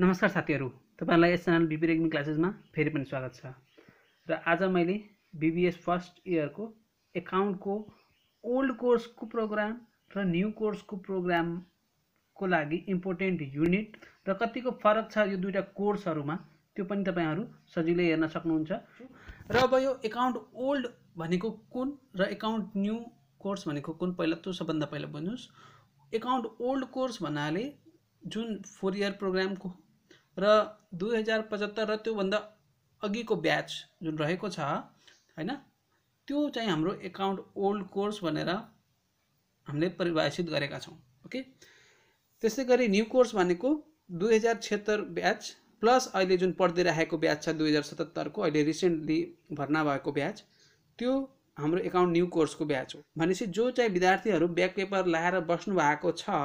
नमस्कार साथीहरू तपाईँहरूलाई यस च्यानल बिबी रेग्मी क्लासेसमा फेरि पनि स्वागत छ र आज मैले बिबिएस फर्स्ट इयरको एकाउन्टको ओल्ड कोर्सको प्रोग्राम र न्यू कोर्सको प्रोग्रामको लागि इम्पोर्टेन्ट युनिट र कतिको फरक छ यो दुइटा कोर्सहरूमा त्यो पनि तपाईँहरू सजिलै हेर्न सक्नुहुन्छ र अब यो एकाउन्ट ओल्ड भनेको कुन र एकाउन्ट न्यू कोर्स भनेको कुन पहिला त्यो सबभन्दा पहिला बुझ्नुहोस् एकाउन्ट ओल्ड कोर्स भन्नाले जुन फोर इयर प्रोग्रामको र दुई हजार पचहत्तर र त्योभन्दा अघिको ब्याच जुन रहेको छ होइन त्यो चाहिँ हाम्रो एकाउन्ट ओल्ड कोर्स भनेर हामीले परिभाषित गरेका छौँ ओके त्यस्तै गरी न्यु कोर्स भनेको दुई हजार छिहत्तर ब्याच प्लस अहिले जुन पढ्दै राखेको ब्याच छ दुई हजार सतहत्तरको अहिले रिसेन्टली भर्ना भएको ब्याच त्यो हाम्रो एकाउन्ट न्यु कोर्सको ब्याच हो भनेपछि जो चाहिँ विद्यार्थीहरू ब्याक पेपर लाएर बस्नु भएको छ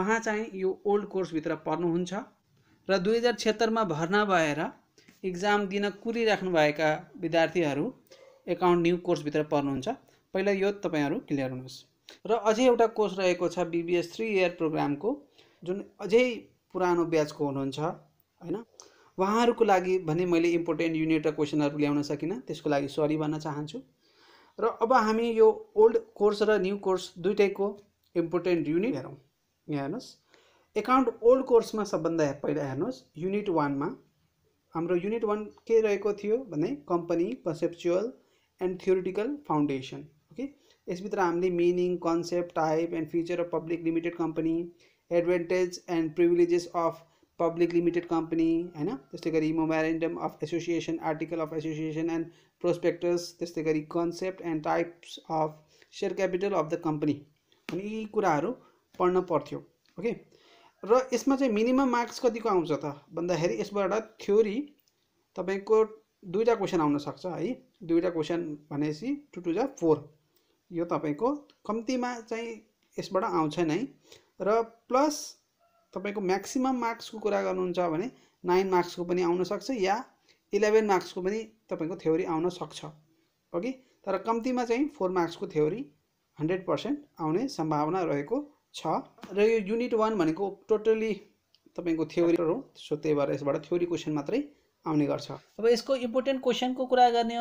उहाँ चाहिँ यो ओल्ड कोर्सभित्र पर्नुहुन्छ र दुई हजार छत्तरमा भर्ना भएर इक्जाम दिन कुरिराख्नुभएका विद्यार्थीहरू एकाउन्ट न्यू कोर्सभित्र पर्नुहुन्छ पहिला यो तपाईँहरू क्लियर हुनुहोस् र अझै एउटा कोर्स रहेको छ बिबिएस थ्री इयर प्रोग्रामको जुन अझै पुरानो ब्याचको हुनुहुन्छ होइन उहाँहरूको लागि भने मैले इम्पोर्टेन्ट युनिट र क्वेसनहरू ल्याउन सकिनँ त्यसको लागि सरी भन्न चाहन्छु र अब हामी यो ओल्ड कोर्स र न्यू कोर्स दुइटैको इम्पोर्टेन्ट युनिट हेरौँ यहाँ हेर्नुहोस् एकाउन्ट ओल्ड कोर्समा सबभन्दा पहिला हेर्नुहोस् युनिट वानमा हाम्रो युनिट वान के रहेको थियो भने company conceptual and theoretical foundation okay यसभित्र हामीले meaning concept type and feature of public limited company advantage and privileges of public limited company होइन त्यस्तै गरी memorandum of association article of association and prospectus त्यस्तै गरी concept and types of share capital of the company अनि यी कुराहरू पढ्न पर्थ्यो ओके र यसमा चाहिँ मिनिमम मार्क्स कतिको आउँछ त भन्दाखेरि यसबाट थ्योरी तपाईँको दुईवटा क्वेसन आउनसक्छ है दुईवटा क्वेसन भनेपछि टु टु जा फोर यो तपाईँको कम्तीमा चाहिँ यसबाट आउँछ नै र प्लस तपाईँको म्याक्सिमम् मार्क्सको कुरा गर्नुहुन्छ भने नाइन मार्क्सको पनि आउनसक्छ या इलेभेन मार्क्सको पनि तपाईँको थ्योरी आउन सक्छ ओके तर कम्तीमा चाहिँ फोर मार्क्सको थ्योरी हन्ड्रेड पर्सेन्ट आउने सम्भावना रहेको छ वन को टोटली तब को थिरी थ्योरी हो सो ते भर इस थ्योरी कोसन मत आने गर्च अब इसको इम्पोर्टेन्ट क्वेसनको कुरा गर्ने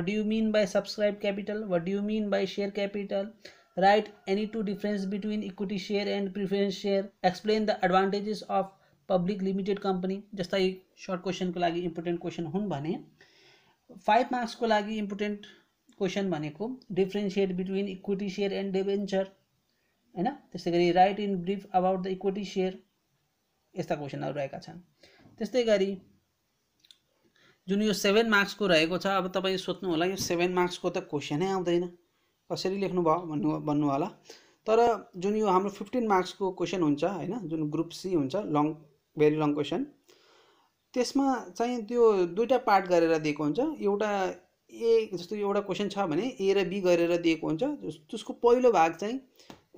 do you mean by by subscribe capital what you mean by share capital write any two difference between equity share and preference share explain the advantages of public limited company जस्ता short question को important question हो five marks को important question को differentiate between equity share and debenture होइन त्यस्तै गरी write in brief about the equity share यस्ता क्वेसनहरू रहेका छन् त्यस्तै गरी जुन यो सेभेन मार्क्सको रहेको छ अब तपाईँ सोध्नु होला यो सेभेन मार्क्सको त क्वेसनै आउँदैन कसरी लेख्नु भन्नु भन्नु होला तर जुन यो हाम्रो फिफ्टिन मार्क्सको क्वेसन हुन्छ होइन जुन ग्रुप सी हुन्छ लङ भेरी लङ क्वेसन त्यसमा चाहिँ त्यो दुईवटा पार्ट गरेर दिएको हुन्छ एउटा ए जस्तो एउटा क्वेसन छ भने ए र बी गरेर दिएको हुन्छ त्यसको पहिलो भाग चाहिँ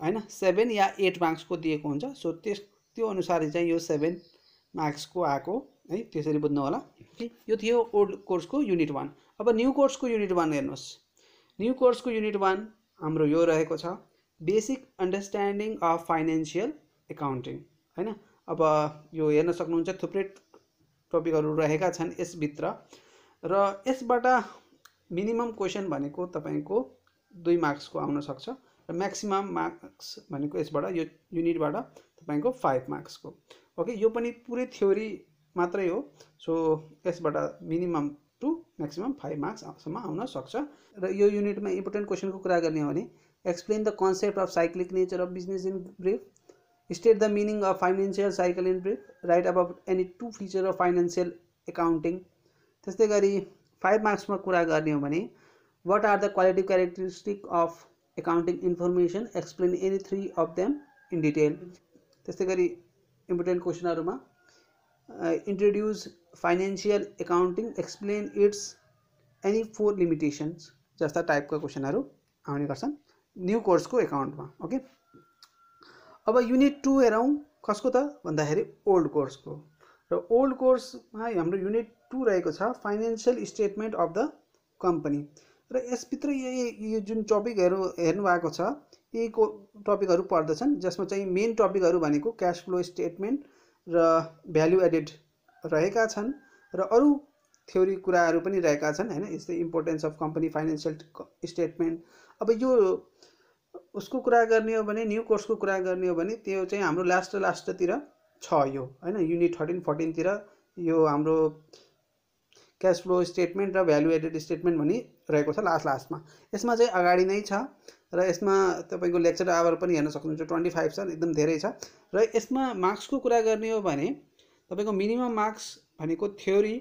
होइन सेभेन या एट मार्क्सको दिएको हुन्छ सो त्यस त्यो अनुसार चाहिँ यो सेभेन मार्क्सको आएको है त्यसरी बुझ्नु होला कि यो थियो ओल्ड कोर्सको युनिट वान अब न्यू कोर्सको युनिट वान हेर्नुहोस् न्यू कोर्सको युनिट वान हाम्रो यो रहेको छ basic understanding of financial accounting होइन अब यो हेर्न सक्नुहुन्छ थुप्रै टपिकहरू रहेका छन् यसभित्र र यसबाट मिनिमम क्वेसन भनेको तपाईँको दुई मार्क्सको आउनसक्छ र म्याक्सिमम् मार्क्स भनेको यसबाट यो युनिटबाट तपाईँको फाइभ मार्क्सको ओके यो पनि पुरै थ्योरी मात्रै हो सो यसबाट मिनिमम टु म्याक्सिमम् फाइभ मार्क्ससम्म आउन सक्छ र यो युनिटमा इम्पोर्टेन्ट क्वेसनको कुरा गर्ने हो भने explain the concept of cyclic nature of business in brief state the meaning of financial cycle in brief write about any two feature of financial accounting त्यस्तै गरी फाइभ मार्क्समा कुरा गर्ने हो भने what are the quality characteristic of accounting information explain any three of them in detail त्यस्तै important important में introduce financial accounting explain its any four limitations जस्ता टाइपका क्वेसनहरू न्यू कोर्स को एकाउंट में ओके अब यूनिट टू हेरौँ कसको त भन्दाखेरि ओल्ड कोर्सको र ओल्ड में हम यूनिट टू रहेको छ स्टेटमेंट अफ द कंपनी र यसभित्र यही यो जुन टपिकहरू हेर्नुभएको छ यी को टपिकहरू पर्दछन् जसमा चाहिँ मेन टपिकहरू भनेको क्यास फ्लो स्टेटमेन्ट र भ्यालु एडेड रहेका छन् र अरू थ्योरी कुराहरू पनि रहेका छन् होइन यस्तै importance of company financial statement अब यो उसको कुरा गर्ने हो भने न्यु कोर्सको कुरा गर्ने हो भने त्यो चाहिँ हाम्रो लास्ट लास्टतिर छ यो होइन युनिट थर्टिन फोर्टिनतिर यो हाम्रो क्यास फ्लो स्टेटमेन्ट र भ्यालु एडेड स्टेटमेन्ट भनी रहेको छ लास्ट लास्टमा यसमा चाहिँ अगाडि नै छ र यसमा तपाईँको लेक्चर आवर पनि हेर्न सक्नुहुन्छ ट्वेन्टी फाइभ छ एकदम धेरै छ र यसमा मार्क्सको कुरा गर्ने हो भने तपाईँको मिनिमम मार्क्स भनेको theory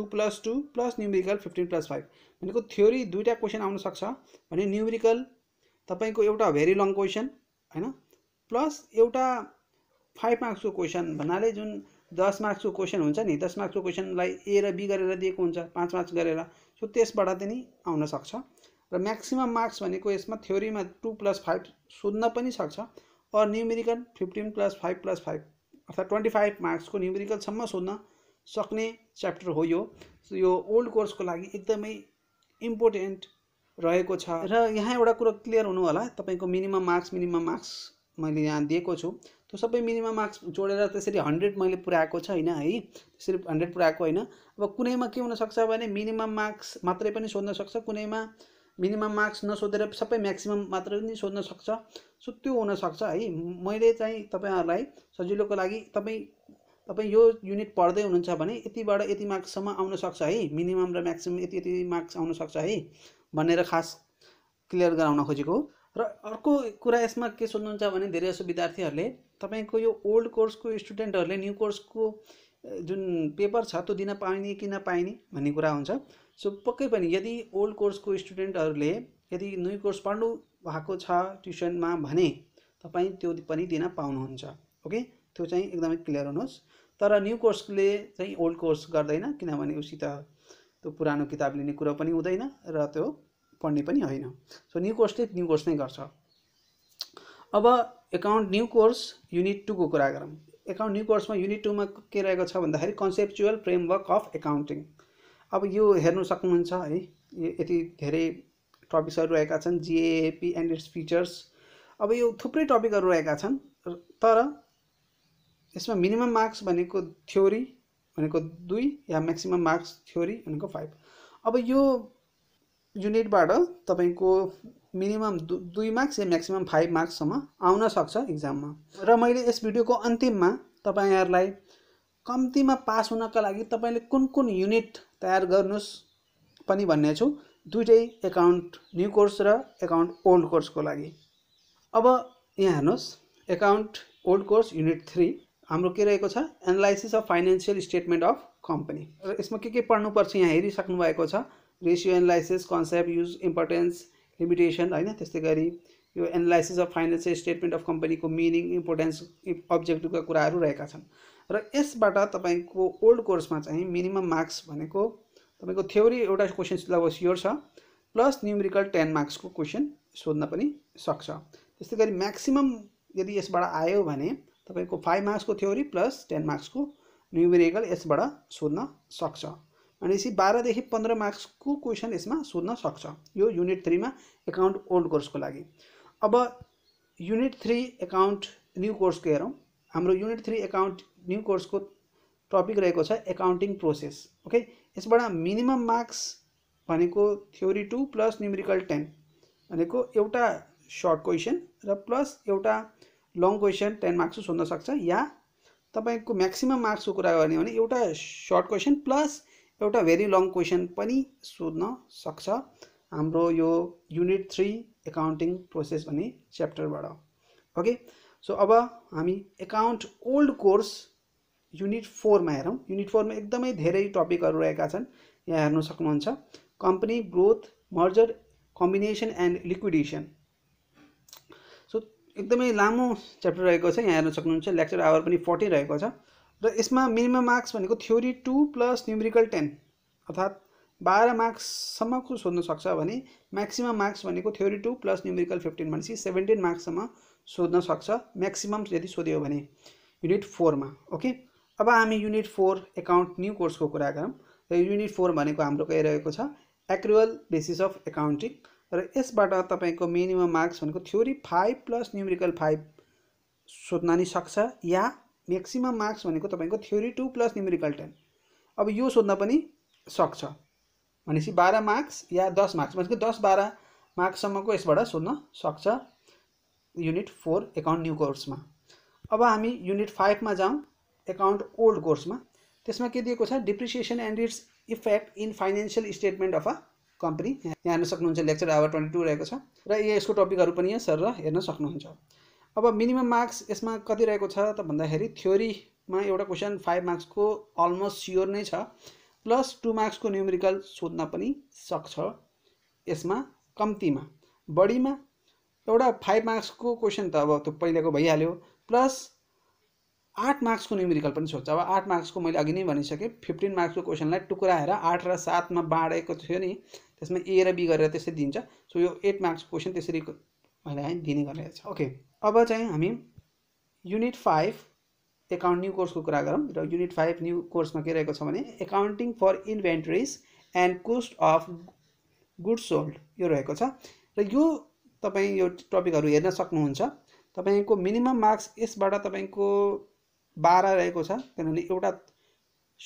two plus two plus numerical fifteen plus five भनेको थ्योरी दुईवटा क्वेसन सक्छ भने न्युमेरिकल तपाईँको एउटा भेरी लङ क्वेसन होइन प्लस एउटा फाइभ मार्क्सको क्वेसन भन्नाले जुन दस मार्क्सको क्वेसन हुन्छ नि दस मार्क्सको क्वेसनलाई ए र बी गरेर दिएको हुन्छ पाँच मार्क्स गरेर सो त्यसबाट चाहिँ नि आउन सक्छ र म्याक्सिमम् मार्क्स भनेको यसमा थ्योरीमा टू प्लस फाइभ सोध्न पनि सक्छ अर numerical fifteen plus five plus five अर्थात् ट्वेन्टी फाइभ मार्क्सको न्युमेरिकलसम्म सोध्न सक्ने च्याप्टर हो यो यो ओल्ड कोर्सको लागि एकदमै इम्पोर्टेन्ट रहेको छ र यहाँ एउटा कुरो क्लियर हुनु होला तपाईँको मिनिमम मार्क्स मिनिमम मार्क्स मैले यहाँ दिएको छु त्यो सबै मिनिमम मार्क्स जोडेर त्यसरी हन्ड्रेड मैले पुऱ्याएको छ होइन है त्यसरी हन्ड्रेड पुऱ्याएको होइन अब कुनैमा के हुनसक्छ भने मिनिमम मार्क्स मात्रै पनि सोध्न सक्छ कुनैमा मिनिमम मार्क्स नसोधेर सबै म्याक्सिमम मात्र पनि सोध्न सक्छ सो त्यो हुनसक्छ है मैले चाहिँ तपाईँहरूलाई सजिलोको लागि तपाईँ तपाईँ यो युनिट पढ्दै हुनुहुन्छ भने यतिबाट यति मार्क्ससम्म आउन सक्छ है मिनिमम र म्याक्सिमम् यति यति मार्क्स आउन सक्छ है भनेर खास क्लियर गराउन खोजेको हो र अर्को कुरा यसमा के सोध्नुहुन्छ भने धेरै जसो विद्यार्थीहरूले तपाईँको यो ओल्ड कोर्सको स्टुडेन्टहरूले न्यू कोर्सको जुन पेपर छ त्यो दिन पाइने कि नपाइने भन्ने कुरा हुन्छ सो पक्कै पनि यदि ओल्ड कोर्सको स्टुडेन्टहरूले यदि न्यू कोर्स पढ्नु भएको छ ट्युसनमा भने तपाईँ त्यो पनि दिन पाउनुहुन्छ ओके त्यो चाहिँ एकदमै क्लियर हुनुहोस् तर न्यू कोर्सले चाहिँ ओल्ड कोर्स गर्दैन किनभने उसित त्यो पुरानो किताब लिने कुरो पनि हुँदैन र त्यो पढ्ने पनि होइन सो न्यु कोर्सले न्यु कोर्स नै गर्छ अब एकाउन्ट न्यु कोर्स युनिट टूको कुरा गरौँ एकाउन्ट न्यू कोर्समा युनिट टूमा के रहेको छ भन्दाखेरि कन्सेप्चुअल फ्रेमवर्क अफ एकाउन्टिङ अब यो हेर्नु सक्नुहुन्छ है यति धेरै टपिक्सहरू रहेका छन् जिएपी एन्ड इट्स फिचर्स अब यो थुप्रै टपिकहरू रहेका छन् तर यसमा मिनिमम मार्क्स भनेको थ्योरी भनेको दुई या म्याक्सिमम् मार्क्स थ्योरी भनेको फाइभ अब यो युनिटबाट तपाईँको मिनिमम दु दुई मार्क्स या म्याक्सिमम् फाइभ मार्क्ससम्म आउन सक्छ इक्जाममा र मैले यस भिडियोको अन्तिममा तपाईँहरूलाई कम्तीमा पास हुनका लागि तपाईँले कुन कुन युनिट तयार गर्नुहोस् पनि भन्ने छु दुइटै एकाउन्ट न्यु कोर्स र एकाउन्ट ओल्ड कोर्सको लागि अब यहाँ हेर्नुहोस् account old course unit three हाम्रो के रहेको छ analysis of financial statement of company र यसमा के के पढ्नुपर्छ यहाँ हेरिसक्नु भएको छ ratio analysis concept use importance limitation होइन त्यस्तै गरी यो analysis of financial statement of कम्पनीको मिनिङ इम्पोर्टेन्स अब्जेक्टिभका कुराहरू रहेका छन् र यसबाट तपाईँको ओल्ड कोर्समा चाहिँ मिनिमम मार्क्स भनेको तपाईँको थ्योरी एउटा क्वेसन लगभग स्योर छ प्लस न्युमेरिकल टेन मार्क्सको क्वेसन सोध्न पनि सक्छ त्यस्तै गरी म्याक्सिमम यदि यसबाट आयो भने तपाईँको फाइभ मार्क्सको थ्योरी प्लस टेन मार्क्सको न्युमेरिकल यसबाट सोध्न सक्छ भनेपछि बाह्रदेखि पन्ध्र मार्क्सको क्वेसन यसमा सोध्न सक्छ यो युनिट थ्रीमा एकाउन्ट ओल्ड कोर्सको लागि अब युनिट थ्री एकाउन्ट न्यू कोर्सको हेरौँ हाम्रो युनिट थ्री एकाउन्ट न्यू कोर्सको टपिक रहेको छ एकाउन्टिङ प्रोसेस ओके यसबाट मिनिमम मार्क्स भनेको theory two plus numerical ten भनेको एउटा सर्ट क्वेसन र प्लस एउटा लङ क्वेसन टेन मार्क्स सोध्न सक्छ या तपाईँको म्याक्सिमम् मार्क्सको कुरा गर्ने भने एउटा सर्ट क्वेसन प्लस एउटा भेरी लङ क्वेसन पनि सोध्न सक्छ हाम्रो यो युनिट थ्री एकाउन्टिङ प्रोसेस भन्ने च्याप्टरबाट ओके सो अब हामी एकाउन्ट ओल्ड कोर्स युनिट फोरमा हेरौँ युनिट फोरमा एकदमै धेरै टपिकहरू रहेका छन् यहाँ हेर्न सक्नुहुन्छ company growth merger combination and liquidation so एकदमै लामो च्याप्टर रहेको छ यहाँ हेर्न सक्नुहुन्छ लेक्चर आवर पनि फोर्टी रहेको छ र यसमा मिनिमम मार्क्स भनेको theory two plus numerical ten अर्थात् बाह्र मार्क्ससम्मको सोध्नु सक्छ भने म्याक्सिमम मार्क्स भनेको theory two plus numerical fifteen भनेपछि सेभेन्टिन मार्क्ससम्म सोध्न सक्छ म्याक्सिमम यदि सोध्यो भने युनिट फोरमा ओके अब हामी युनिट फोर एकाउन्ट न्यू कोर्सको कुरा गरौँ र युनिट फोर भनेको हाम्रो के रहेको छ एक्रुअल बेसिस अफ एकाउन्टिङ र यसबाट तपाईँको मिनिमम मार्क्स भनेको theory five plus numerical five सोध्न नि सक्छ या म्याक्सिमम् मार्क्स भनेको तपाईँको theory two plus numerical ten अब यो सोध्न पनि सक्छ भनेपछि बाह्र मार्क्स या दस मार्क्स भनेको दस बाह्र मार्क्ससम्मको यसबाट सोध्न सक्छ युनिट फोर एकाउन्ट न्यू कोर्समा अब हामी युनिट फाइभमा जाउँ एकाउन्ट ओल्ड कोर्समा त्यसमा के दिएको छ depreciation and its effect in financial statement of a company यहाँ हेर्न सक्नुहुन्छ लेक्चर आवर ट्वेन्टी टू रहेको छ र यहाँ यसको टपिकहरू पनि यहाँ सर हेर्न सक्नुहुन्छ अब मिनिमम मार्क्स यसमा कति रहेको छ त भन्दाखेरि थ्योरीमा एउटा क्वेसन फाइभ मार्क्सको अलमोस्ट स्योर नै छ प्लस टु मार्क्सको न्युमेरिकल सोध्न पनि सक्छ यसमा कम्तीमा बढीमा एउटा फाइभ मार्क्सको क्वेसन त अब त्यो पहिलाको भइहाल्यो प्लस आठ मार्क्सको न्युमेरिकल पनि सोध्छ अब आठ मार्क्सको मैले अघि नै भनिसकेँ फिफ्टिन मार्क्सको क्वेसनलाई टुक्राएर आठ र सातमा बाँडेको थियो नि त्यसमा ए र बी गरेर त्यसरी दिन्छ सो यो एट मार्क्सको क्वेसन त्यसरी मैले दिने गरिरहेको छ ओके अब चाहिँ हामी युनिट फाइभ एकाउन्ट न्यू कोर्सको कुरा गरौँ र युनिट फाइभ न्यू कोर्समा के रहेको छ भने accounting for inventories and cost of good sold यो रहेको छ र यो तपाईँ यो टपिकहरू हेर्न सक्नुहुन्छ तपाईँको मिनिमम मार्क्स यसबाट तपाईँको बाह्र रहेको छ किनभने एउटा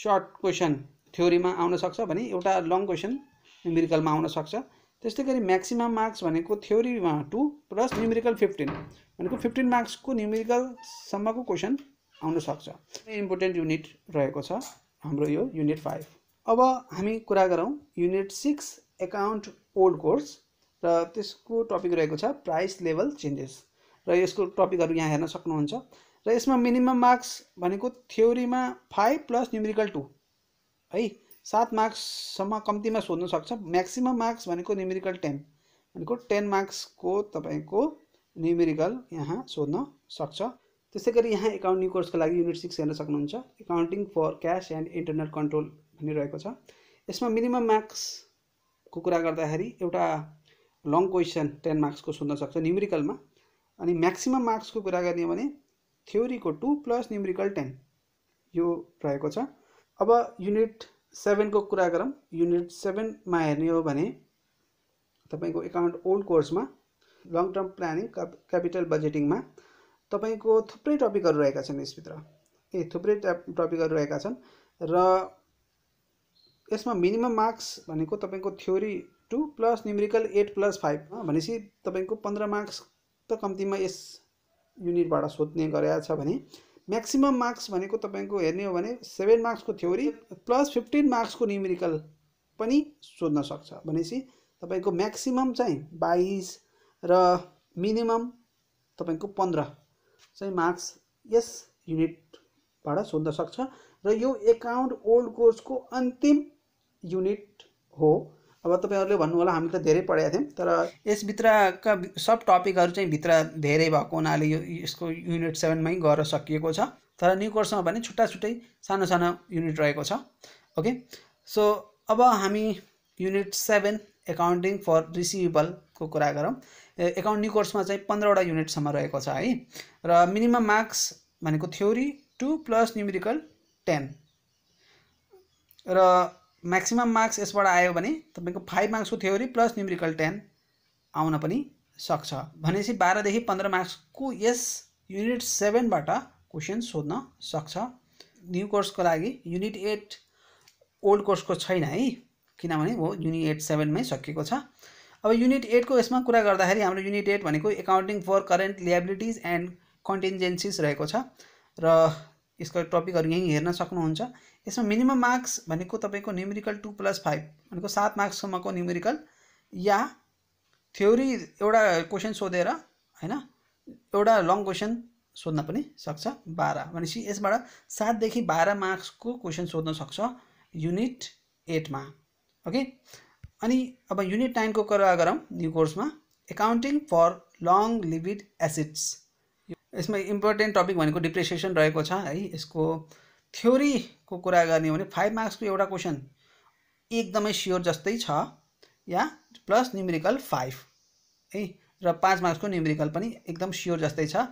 सर्ट क्वेसन थ्योरीमा आउन सक्छ भने एउटा लङ क्वेसन न्युमेरिकलमा सक्छ त्यस्तै गरी म्याक्सिमम मार्क्स भनेको थ्योरीमा टू प्लस न्युमेरिकल फिफ्टिन भनेको फिफ्टिन मार्क्सको न्युमेरिकलसम्मको क्वेसन सक्छ इम्पोर्टेन्ट युनिट रहेको छ हाम्रो यो युनिट फाइभ अब हामी कुरा गरौँ unit six account old course र त्यसको टपिक रहेको छ प्राइस लेभल चेन्जेस र यसको टपिकहरू यहाँ हेर्न सक्नुहुन्छ र यसमा मिनिमम मार्क्स भनेको थ्योरीमा फाइभ प्लस न्युमेरिकल टू है सात मार्क्ससम्म कम्तीमा सोध्न सक्छ म्याक्सिमम् मार्क्स भनेको न्युमेरिकल टेन भनेको टेन मार्क्सको तपाईँको न्युमेरिकल यहाँ सोध्न सक्छ त्यसै गरी यहाँ एकाउन्टिङ कोर्सको लागि युनिट सिक्स हेर्न सक्नुहुन्छ accounting for cash and internal control भनिरहेको छ यसमा मिनिमम मार्क्सको कुरा गर्दाखेरि एउटा लङ क्वेसन टेन मार्क्सको सोध्न सक्छ न्युमेरिकलमा अनि म्याक्सिमम् मार्क्सको कुरा गर्ने भने थ्योरीको टू प्लस न्युमेरिकल टेन यो रहेको छ अब युनिट सेभेनको कुरा गरौँ युनिट सेभेनमा हेर्ने हो भने तपाईँको एकाउन्ट ओल्ड कोर्समा लङ टर्म प्लानिङ क्यापिटल बजेटिङमा तपाईँको थुप्रै टपिकहरू रहेका छन् यसभित्र ए थुप्रै टपिकहरू रहेका छन् र यसमा मिनिमम मार्क्स भनेको तपाईँको theory two plus numerical eight plus five भनेपछि तपाईँको पन्ध्र मार्क्स त कम्तीमा यस युनिटबाट सोध्ने गरेछ भने म्याक्सिमम् मार्क्स भनेको तपाईँको हेर्ने हो भने सेभेन मार्क्सको थ्योरी प्लस फिफ्टिन मार्क्सको न्युमेरिकल पनि सोध्न सक्छ भनेपछि तपाईँको म्याक्सिमम् चाहिँ बाइस र मिनिमम तपाईँको पन्ध्र चाहिँ मार्क्स यस युनिटबाट सोध्न सक्छ र यो एकाउन्ट ओल्ड कोर्सको अन्तिम युनिट हो अब तपाईँहरूले भन्नु होला हामी त धेरै पढेका थियौँ तर यसभित्रका सब टपिकहरू चाहिँ भित्र धेरै भएको हुनाले यो यसको युनिट सेभेनमै गएर सकिएको छ तर न्यु कोर्समा भने छुट्टा छुट्टै सानो सानो युनिट रहेको छ ओके सो अब हामी युनिट सेभेन एकाउन्टिङ फर रिसिभेबलको कुरा गरौँ एकाउन्ट न्यु कोर्समा चाहिँ पन्ध्रवटा युनिटसम्म रहेको छ है र मिनिमम मार्क्स भनेको theory two plus numerical ten र म्याक्सिमम् मार्क्स यसबाट आयो भने तपाईँको फाइभ मार्क्सको थ्योरी प्लस न्युमेरिकल टेन आउन पनि सक्छ भनेपछि बाह्रदेखि पन्ध्र मार्क्सको यस युनिट सेभेनबाट क्वेसन सोध्न सक्छ न्यु कोर्सको लागि युनिट एट ओल्ड कोर्सको छैन है किनभने हो युनिट एट सेभेनमै सकिएको छ अब युनिट एटको यसमा कुरा गर्दाखेरि हाम्रो युनिट एट भनेको accounting for current liabilities and contingencies रहेको छ र यसको टपिकहरू यहीँ हेर्न सक्नुहुन्छ यसमा मिनिमम मार्क्स भनेको तपाईँको न्युमेरिकल टू प्लस फाइभ भनेको सात मार्क्ससम्मको न्युमेरिकल या थ्योरी एउटा क्वेसन सोधेर होइन एउटा लङ क्वेसन सोध्न पनि सक्छ बाह्र भनेपछि यसबाट सातदेखि बाह्र मार्क्सको क्वेसन सोध्न सक्छ युनिट एटमा ओके अनि अब युनिट नाइनको कुरा गरौँ न्यु कोर्समा accounting for long lived assets यसमा इम्पोर्टेन्ट टपिक भनेको डिप्रेसिएसन रहेको छ है यसको थ्योरीको कुरा गर्ने हो भने फाइभ मार्क्सको एउटा क्वेसन एकदमै स्योर जस्तै छ या प्लस न्युमेरिकल फाइभ है र पाँच मार्क्सको न्युमेरिकल पनि एकदम स्योर जस्तै छ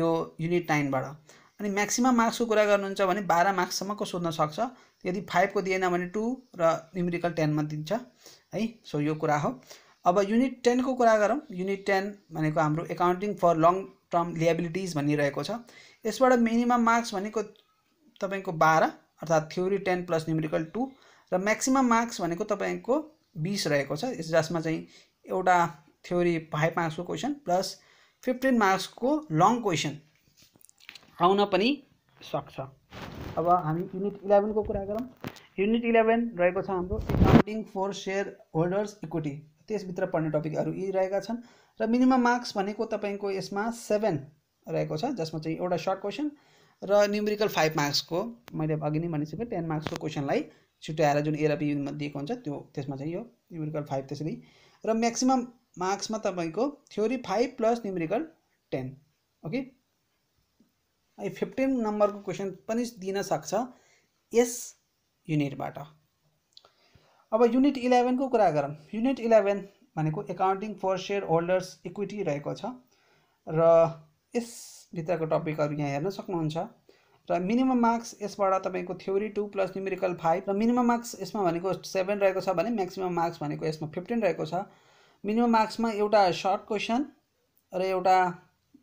यो युनिट नाइनबाट अनि म्याक्सिमम मार्क्सको कुरा गर्नुहुन्छ भने बाह्र मार्क्ससम्मको सोध्न सक्छ यदि फाइभको दिएन भने टू र न्युमेरिकल टेनमा दिन्छ है सो यो कुरा हो अब युनिट टेनको कुरा गरौँ युनिट टेन भनेको हाम्रो accounting for long term liabilities भनिरहेको छ यसबाट मिनिमम मार्क्स भनेको तपाईँको बाह्र अर्थात् theory ten plus numerical two र म्याक्सिमम् मार्क्स भनेको तपाईँको बिस रहेको छ जसमा चाहिँ एउटा थ्योरी फाइभ मार्क्सको क्वेसन प्लस फिफ्टिन मार्क्सको लङ क्वेसन आउन पनि सक्छ अब हामी युनिट इलेभेनको कुरा गरौँ युनिट इलेभेन रहेको छ हाम्रो accounting for shareholders equity त्यसभित्र पढ्ने टपिकहरू यी रहेका छन् र मिनिमम मार्क्स भनेको तपाईँको यसमा सेभेन रहेको छ जसमा चाहिँ एउटा सर्ट क्वेसन र न्युमेरिकल फाइभ मार्क्सको मैले अघि नै भनिसकेँ टेन मार्क्सको क्वेसनलाई छुट्याएर जुन ए र दिएको हुन्छ त्यो त्यसमा चाहिँ यो न्युमेरिकल फाइभ त्यसरी र म्याक्सिमम् मार्क्समा तपाईँको theory five plus numerical ten okay है फिफ्टिन नम्बरको क्वेसन पनि दिन सक्छ यस युनिटबाट अब युनिट इलेभेनको कुरा गरौँ युनिट इलेभेन भनेको accounting for shareholders equity रहेको छ र यस भित्रको टपिकहरू यहाँ हेर्न सक्नुहुन्छ र मिनिमम मार्क्स यसबाट तपाईँको theory two plus numerical five र मिनिमम मार्क्स यसमा भनेको सेभेन रहेको छ भने म्याक्सिमम् मार्क्स भनेको यसमा फिफ्टिन रहेको छ मिनिमम मार्क्समा एउटा सर्ट क्वेसन र एउटा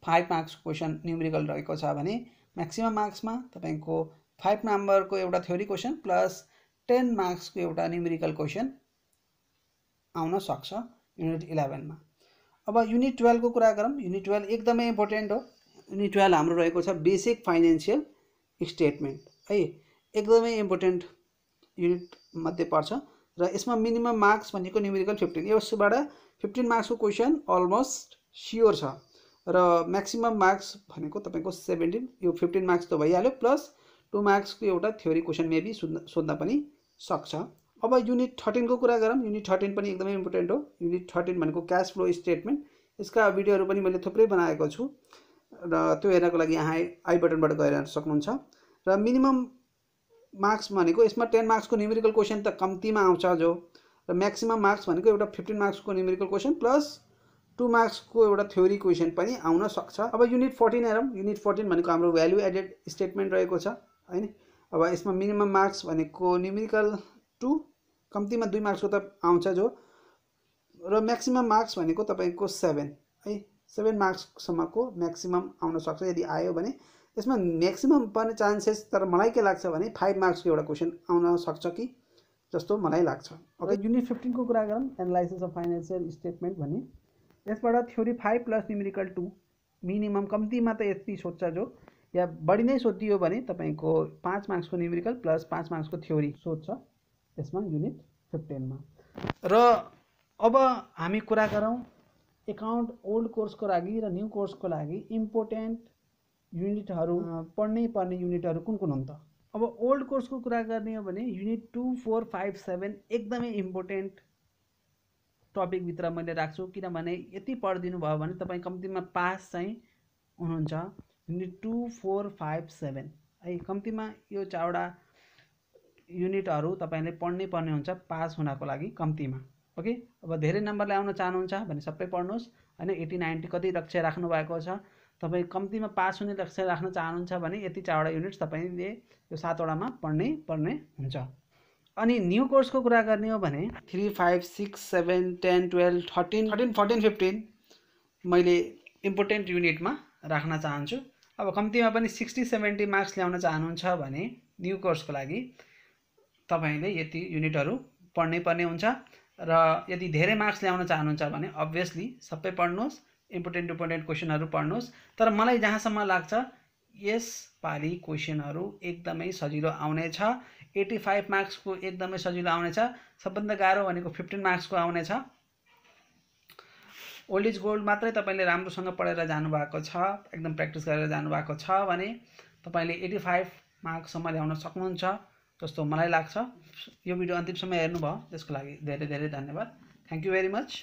फाइभ मार्क्स क्वेसन न्युमेरिकल रहेको छ भने म्याक्सिमम् मार्क्समा तपाईँको फाइभ नम्बरको एउटा थ्योरी क्वेसन प्लस टेन मार्क्सको एउटा न्युमेरिकल क्वेसन आउन सक्छ युनिट इलेभेनमा अब युनिट टुवेल्भको कुरा गरौँ युनिट टुवेल्भ एकदमै इम्पोर्टेन्ट हो अनि टुवेल्भ हाम्रो रहेको छ बेसिक फाइनेन्सियल स्टेटमेन्ट है एकदमै इम्पोर्टेन्ट युनिट मध्ये पर्छ र यसमा मिनिमम मार्क्स भनेको न्युमेरिकल फिफ्टिन यसबाट फिफ्टिन मार्क्सको क्वेसन अलमोस्ट स्योर छ र म्याक्सिमम मार्क्स भनेको तपाईँको सेभेन्टिन यो फिफ्टिन मार्क्स त भइहाल्यो प्लस टु मार्क्सको एउटा थ्योरी क्वेसन मेबी सोध्न सोध्न पनि सक्छ अब युनिट थर्टिनको कुरा गरौँ युनिट थर्टिन पनि एकदमै इम्पोर्टेन्ट हो युनिट थर्टिन भनेको क्यास फ्लो स्टेटमेन्ट यसका भिडियोहरू पनि मैले थुप्रै बनाएको छु र त्यो हेर्नको लागि यहाँ आई बटनबाट गएर हेर्न सक्नुहुन्छ र मिनिमम मार्क्स भनेको यसमा टेन मार्क्सको न्युमेरिकल क्वेसन त कम्तीमा आउँछ जो र म्याक्सिमम मार्क्स भनेको एउटा फिफ्टिन मार्क्सको न्युमेरिकल क्वेसन प्लस टू मार्क्सको एउटा थ्योरी क्वेसन पनि आउन सक्छ अब युनिट फोर्टिन हेरौँ युनिट फोर्टिन भनेको हाम्रो भ्यालु एडेड स्टेटमेन्ट रहेको छ होइन अब यसमा मिनिमम मार्क्स भनेको न्युमेरिकल टु कम्तीमा दुई मार्क्सको त आउँछ जो र म्याक्सिमम मार्क्स भनेको तपाईँको सेभेन है सेभेन मार्क्ससम्मको म्याक्सिमम् आउन सक्छ यदि आयो भने यसमा म्याक्सिमम् पर्ने चान्सेस तर मलाई के लाग्छ भने फाइभ मार्क्सको एउटा क्वेसन आउन सक्छ कि जस्तो मलाई लाग्छ ओके युनिट फिफ्टिनको कुरा गरौँ एनालाइसिस अफ फाइनेन्सियल स्टेटमेन्ट भन्ने यसबाट theory five plus numerical two minimum कम्तीमा त यति सोध्छ जो या बढी नै सोधियो भने तपाईँको पाँच मार्क्सको न्युमेरिकल प्लस पाँच मार्क्सको थ्योरी सोध्छ यसमा युनिट फिफ्टिनमा र अब हामी कुरा गरौँ एकाउन्ट ओल्ड कोर्सको लागि र न्यु कोर्सको लागि इम्पोर्टेन्ट युनिटहरू पढ्नै पर्ने युनिटहरू कुन कुन हुन् त अब ओल्ड कोर्सको कुरा गर्ने हो भने unit two four five seven एकदमै इम्पोर्टेन्ट टपिकभित्र मैले राख्छु किनभने यति पढिदिनु भयो भने तपाईँ कम्तीमा पास चाहिँ हुनुहुन्छ unit two four five seven है कम्तीमा यो चारवटा युनिटहरू तपाईँले पढ्नै पर्ने हुन्छ पास हुनको लागि कम्तीमा ओके अब धेरै नम्बर ल्याउन चाहनुहुन्छ भने सबै पढ्नुहोस् होइन एटी नाइन्टी कति लक्ष्य राख्नु भएको छ तपाईँ कम्तीमा पास हुने लक्ष्य राख्न चाहनुहुन्छ भने यति चारवटा युनिट्स तपाईँले यो सातवटामा पढ्नै पर्ने हुन्छ अनि न्यू कोर्सको कुरा गर्ने हो भने three five six seven ten twelve thirteen thirteen fourteen fifteen मैले इम्पोर्टेन्ट युनिटमा राख्न चाहन्छु अब कम्तीमा पनि सिक्सटी सेभेन्टी मार्क्स ल्याउन चाहनुहुन्छ भने न्यू कोर्सको लागि तपाईँले यति युनिटहरू पढ्नै पर्ने हुन्छ र यदि धेरै मार्क्स ल्याउन चाहनुहुन्छ भने अभियसली सबै पढ्नुहोस् इम्पोर्टेन्ट इम्पोर्टेन्ट क्वेसनहरू पढ्नुहोस् तर मलाई जहाँसम्म लाग्छ यसपालि क्वेसनहरू एकदमै सजिलो आउनेछ एट्टी फाइभ मार्क्सको एकदमै सजिलो आउनेछ सबभन्दा गाह्रो भनेको फिफ्टिन मार्क्सको आउनेछ ओल्ड इज गोल्ड मात्रै तपाईँले राम्रोसँग पढेर जानुभएको छ एकदम प्र्याक्टिस गरेर जानुभएको छ भने तपाईँले एट्टी फाइभ मार्क्ससम्म ल्याउन सक्नुहुन्छ जस्तो मलाई लाग्छ यो भिडियो अन्तिमसम्म हेर्नुभयो त्यसको लागि धेरै धेरै धन्यवाद थ्याङ्क यू भेरी मच